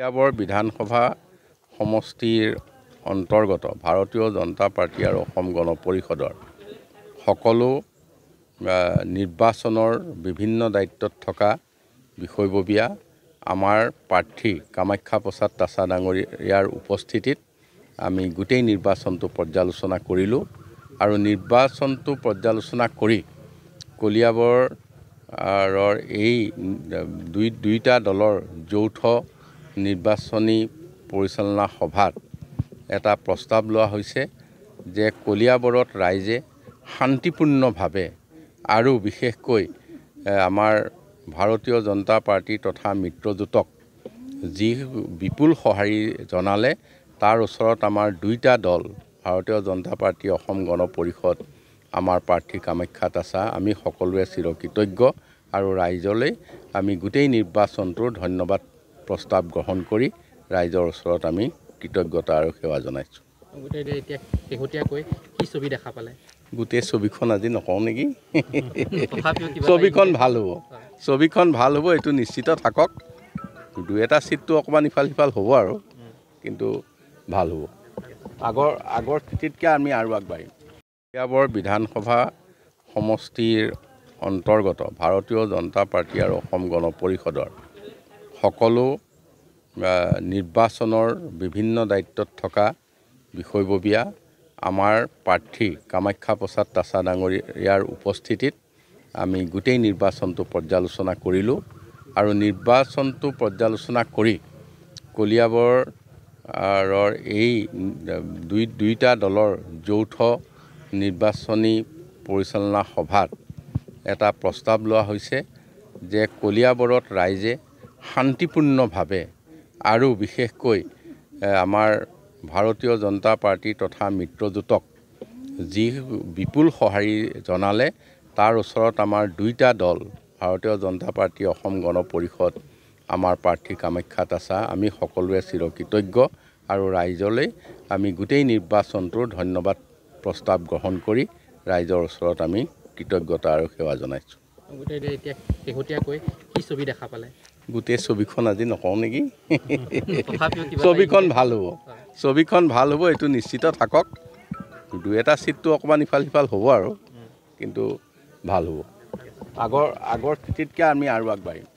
পঞ্জাৱৰ বিধানসভা সমষ্টিৰ অন্তৰ্গত ভাৰতীয় জনতা পাৰ্টি আৰু অসম গণ পৰিষদৰ সকলো নিৰ্বাচনৰ বিভিন্ন দায়িত্বত থকা বিষয়ববীয়া আমাৰ প্ৰাৰ্থী কামাখ্যা প্ৰসাদ তাছা ডাঙৰীয়াৰ উপস্থিতিত আমি গোটেই নিৰ্বাচনটো পৰ্যালোচনা কৰিলোঁ আৰু নিৰ্বাচনটো পৰ্যালোচনা কৰি কলিয়াবৰৰ এই দুই দুয়োটা দলৰ যৌথ নিৰ্বাচনী পৰিচালনা সভাত এটা প্ৰস্তাৱ লোৱা হৈছে যে কলিয়াবৰত ৰাইজে শান্তিপূৰ্ণভাৱে আৰু বিশেষকৈ আমাৰ ভাৰতীয় জনতা পাৰ্টি তথা মিত্ৰজোঁটক যি বিপুল সঁহাৰি জনালে তাৰ ওচৰত আমাৰ দুইটা দল ভাৰতীয় জনতা পাৰ্টি অসম গণ পৰিষদ আমাৰ প্ৰাৰ্থী কামাখ্যা তাচা আমি সকলোৱে চিৰকৃতজ্ঞ আৰু ৰাইজলৈ আমি গোটেই নিৰ্বাচনটোৰ ধন্যবাদ প্ৰস্তাৱ গ্ৰহণ কৰি ৰাইজৰ ওচৰত আমি কৃতজ্ঞতা আৰু সেৱা জনাইছোঁ শেহতীয়াকৈ গোটেই ছবিখন আজি নকওঁ নেকি ছবিখন ভাল হ'ব ছবিখন ভাল হ'ব এইটো নিশ্চিত থাকক দুই এটা চিটটো অকণমান ইফাল সিফাল হ'ব আৰু কিন্তু ভাল হ'ব আগৰ আগৰ স্থিতিতকৈ আমি আৰু আগবাঢ়িম পঞ্জাৱৰ বিধানসভা সমষ্টিৰ অন্তৰ্গত ভাৰতীয় জনতা পাৰ্টি আৰু অসম গণ পৰিষদৰ সকলো নিৰ্বাচনৰ বিভিন্ন দায়িত্বত থকা বিষয়ববীয়া আমাৰ প্ৰাৰ্থী কামাখ্যা প্ৰসাদ তাছা ডাঙৰীয়াৰ উপস্থিতিত আমি গোটেই নিৰ্বাচনটো পৰ্যালোচনা কৰিলোঁ আৰু নিৰ্বাচনটো পৰ্যালোচনা কৰি কলিয়াবৰ এই দুই দুয়োটা দলৰ যৌথ নিৰ্বাচনী পৰিচালনা সভাত এটা প্ৰস্তাৱ লোৱা হৈছে যে কলিয়াবৰত ৰাইজে শান্তিপূৰ্ণভাৱে আৰু বিশেষকৈ আমাৰ ভাৰতীয় জনতা পাৰ্টী তথা মিত্ৰজোঁটক যি বিপুল সঁহাৰি জনালে তাৰ ওচৰত আমাৰ দুইটা দল ভাৰতীয় জনতা পাৰ্টী অসম গণ পৰিষদ আমাৰ প্ৰাৰ্থী কামাখ্যা তাচা আমি সকলোৱে চিৰকৃতজ্ঞ আৰু ৰাইজলৈ আমি গোটেই নিৰ্বাচনটোৰ ধন্যবাদ প্ৰস্তাৱ গ্ৰহণ কৰি ৰাইজৰ ওচৰত আমি কৃতজ্ঞতা আৰু সেৱা জনাইছোঁ এতিয়া শেহতীয়াকৈ কি ছবি দেখা পালে গোটেই ছবিখন আজি নকওঁ নেকি ছবিখন ভাল হ'ব ছবিখন ভাল হ'ব এইটো নিশ্চিত থাকক দুই এটা ছিটটো অকণমান ইফাল সিফাল হ'ব আৰু কিন্তু ভাল হ'ব আগৰ আগৰ স্থিতিতকৈ আমি আৰু আগবাঢ়িম